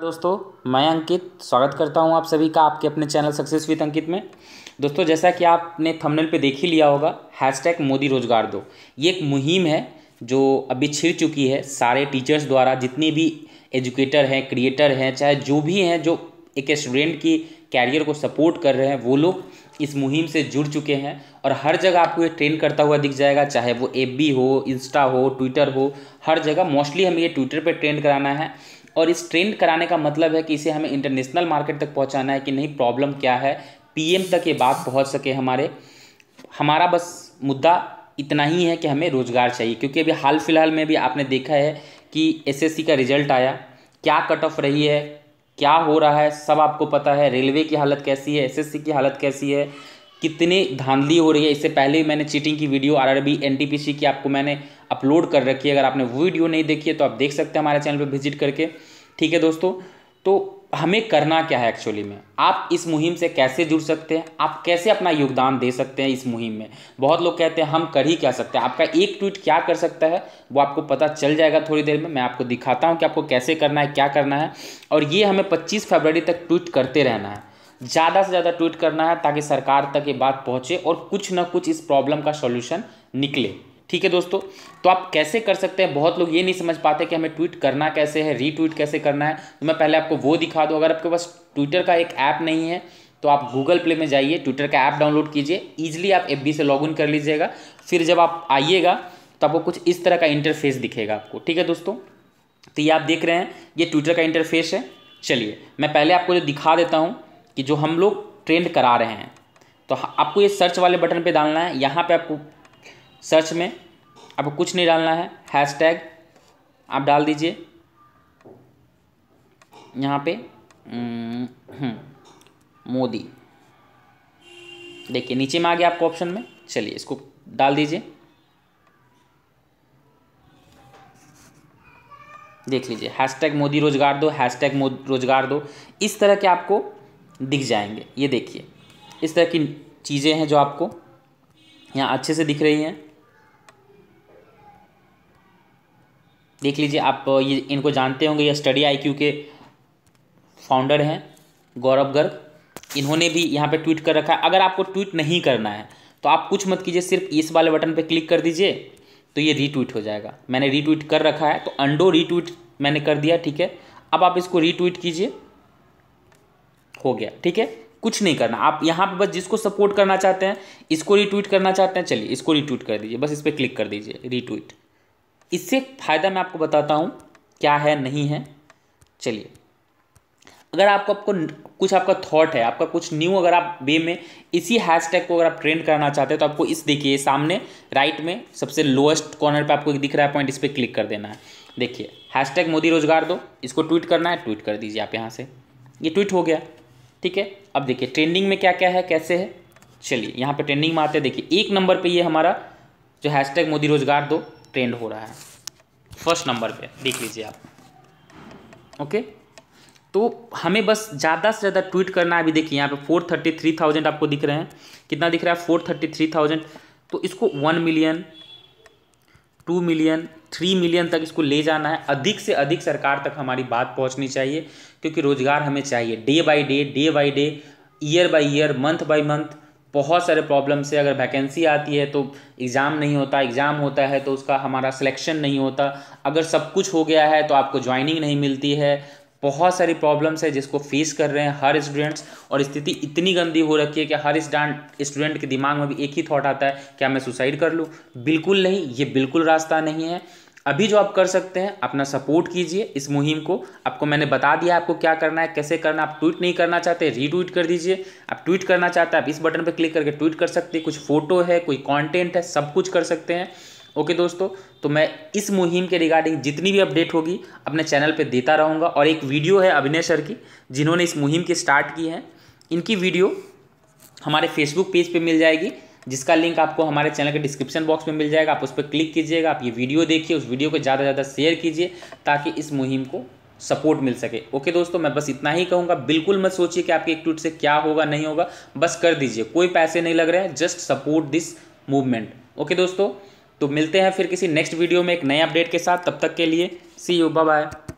दोस्तों मैं अंकित स्वागत करता हूं आप सभी का आपके अपने चैनल सक्सेस विद अंकित में दोस्तों जैसा कि आपने थंबनेल पे देख ही लिया होगा हैशटैग मोदी रोजगार दो ये एक मुहिम है जो अभी छिड़ चुकी है सारे टीचर्स द्वारा जितने भी एजुकेटर हैं क्रिएटर हैं चाहे जो भी हैं जो एक स्टूडेंट की कैरियर को सपोर्ट कर रहे हैं वो लोग इस मुहिम से जुड़ चुके हैं और हर जगह आपको ये ट्रेंड करता हुआ दिख जाएगा चाहे वो एफ हो इंस्टा हो ट्विटर हो हर जगह मोस्टली हमें ये ट्विटर पर ट्रेंड कराना है और इस ट्रेंड कराने का मतलब है कि इसे हमें इंटरनेशनल मार्केट तक पहुंचाना है कि नहीं प्रॉब्लम क्या है पीएम तक ये बात पहुंच सके हमारे हमारा बस मुद्दा इतना ही है कि हमें रोज़गार चाहिए क्योंकि अभी हाल फिलहाल में भी आपने देखा है कि एस का रिजल्ट आया क्या कट ऑफ रही है क्या हो रहा है सब आपको पता है रेलवे की हालत कैसी है एसएससी की हालत कैसी है कितने धांधली हो रही है इससे पहले भी मैंने चीटिंग की वीडियो आरआरबी एनटीपीसी की आपको मैंने अपलोड कर रखी है अगर आपने वो वीडियो नहीं देखी है तो आप देख सकते हैं हमारे चैनल पर विजिट करके ठीक है दोस्तों तो हमें करना क्या है एक्चुअली में आप इस मुहिम से कैसे जुड़ सकते हैं आप कैसे अपना योगदान दे सकते हैं इस मुहिम में बहुत लोग कहते हैं हम कर ही क्या सकते हैं आपका एक ट्वीट क्या कर सकता है वो आपको पता चल जाएगा थोड़ी देर में मैं आपको दिखाता हूँ कि आपको कैसे करना है क्या करना है और ये हमें पच्चीस फरवरी तक ट्वीट करते रहना है ज़्यादा से ज़्यादा ट्वीट करना है ताकि सरकार तक ये बात पहुँचे और कुछ ना कुछ इस प्रॉब्लम का सॉल्यूशन निकले ठीक है दोस्तों तो आप कैसे कर सकते हैं बहुत लोग ये नहीं समझ पाते कि हमें ट्वीट करना कैसे है रीट्वीट कैसे करना है तो मैं पहले आपको वो दिखा दूँ अगर आपके पास ट्विटर का एक ऐप नहीं है तो आप गूगल प्ले में जाइए ट्विटर का ऐप डाउनलोड कीजिए ईजिली आप एफ से लॉगिन कर लीजिएगा फिर जब आप आइएगा तो आपको कुछ इस तरह का इंटरफेस दिखेगा आपको ठीक है दोस्तों तो ये आप देख रहे हैं ये ट्विटर का इंटरफेस है चलिए मैं पहले आपको जो दिखा देता हूँ कि जो हम लोग ट्रेंड करा रहे हैं तो आपको ये सर्च वाले बटन पे डालना है यहाँ पे आपको सर्च में आपको कुछ नहीं डालना है हैशटैग आप डाल दीजिए यहाँ पे हम्म, मोदी देखिए नीचे में आ गया आपको ऑप्शन में चलिए इसको डाल दीजिए देख लीजिए हैशटैग मोदी रोजगार दो हैशटैग रोजगार दो इस तरह के आपको दिख जाएंगे ये देखिए इस तरह की चीज़ें हैं जो आपको यहाँ अच्छे से दिख रही हैं देख लीजिए आप ये इनको जानते होंगे ये स्टडी आईक्यू के फाउंडर हैं गौरव गर्ग इन्होंने भी यहाँ पे ट्वीट कर रखा है अगर आपको ट्वीट नहीं करना है तो आप कुछ मत कीजिए सिर्फ इस वाले बटन पे क्लिक कर दीजिए तो ये रीट्वीट हो जाएगा मैंने रीट्वीट कर रखा है तो अंडो रीट्वीट मैंने कर दिया ठीक है अब आप इसको रीट्वीट कीजिए हो गया ठीक है कुछ नहीं करना आप यहाँ पे बस जिसको सपोर्ट करना चाहते हैं इसको रीट्वीट करना चाहते हैं चलिए इसको रीट्वीट कर दीजिए बस इस पर क्लिक कर दीजिए रीट्वीट इससे फ़ायदा मैं आपको बताता हूँ क्या है नहीं है चलिए अगर आपको आपको कुछ आपका थॉट है आपका कुछ न्यू अगर आप वे में इसी हैशटैग को अगर आप ट्रेंड करना चाहते हैं तो आपको इस देखिए सामने राइट में सबसे लोएस्ट कॉर्नर पे आपको दिख रहा है पॉइंट इस पर क्लिक कर देना है देखिए हैशटैग मोदी रोजगार दो इसको ट्वीट करना है ट्वीट कर दीजिए आप यहाँ से ये ट्वीट हो गया ठीक है अब देखिए ट्रेंडिंग में क्या क्या है कैसे है चलिए यहाँ पे ट्रेंडिंग में आते हैं देखिए एक नंबर पे ये हमारा जो हैशटैग मोदी रोजगार दो ट्रेंड हो रहा है फर्स्ट नंबर पे देख लीजिए आप ओके तो हमें बस ज़्यादा से ज़्यादा ट्वीट करना है अभी देखिए यहाँ पे फोर थर्टी थ्री थाउजेंड आपको दिख रहे हैं कितना दिख रहा है फोर थर्टी थ्री थाउजेंड तो इसको one million two million three million तक इसको ले जाना है अधिक से अधिक सरकार तक हमारी बात पहुंचनी चाहिए क्योंकि रोज़गार हमें चाहिए day by day day by day year by year month by month बहुत सारे प्रॉब्लम से अगर वैकेंसी आती है तो एग्ज़ाम नहीं होता एग्ज़ाम होता है तो उसका हमारा सिलेक्शन नहीं होता अगर सब कुछ हो गया है तो आपको ज्वाइनिंग नहीं मिलती है बहुत सारी प्रॉब्लम्स है जिसको फेस कर रहे हैं हर स्टूडेंट्स और स्थिति इतनी गंदी हो रखी है कि हर स्टूडेंट के दिमाग में भी एक ही थॉट आता है क्या मैं सुसाइड कर लूँ बिल्कुल नहीं ये बिल्कुल रास्ता नहीं है अभी जो आप कर सकते हैं अपना सपोर्ट कीजिए इस मुहिम को आपको मैंने बता दिया आपको क्या करना है कैसे करना आप ट्वीट नहीं करना चाहते रीट्वीट कर दीजिए आप ट्वीट करना चाहते हैं आप इस बटन पर क्लिक करके ट्वीट कर सकते हैं कुछ फोटो है कोई कंटेंट है सब कुछ कर सकते हैं ओके दोस्तों तो मैं इस मुहिम के रिगार्डिंग जितनी भी अपडेट होगी अपने चैनल पे देता रहूँगा और एक वीडियो है अभिनय सर की जिन्होंने इस मुहिम की स्टार्ट की है इनकी वीडियो हमारे फेसबुक पेज पे मिल जाएगी जिसका लिंक आपको हमारे चैनल के डिस्क्रिप्शन बॉक्स में मिल जाएगा आप उस पर क्लिक कीजिएगा आप ये वीडियो देखिए उस वीडियो को ज़्यादा से ज़्यादा शेयर कीजिए ताकि इस मुहिम को सपोर्ट मिल सके ओके दोस्तों मैं बस इतना ही कहूँगा बिल्कुल मत सोचिए कि आपके एक ट्वीट से क्या होगा नहीं होगा बस कर दीजिए कोई पैसे नहीं लग रहे हैं just support this movement okay दोस्तों तो मिलते हैं फिर किसी नेक्स्ट वीडियो में एक नए अपडेट के साथ तब तक के लिए सी यू बाय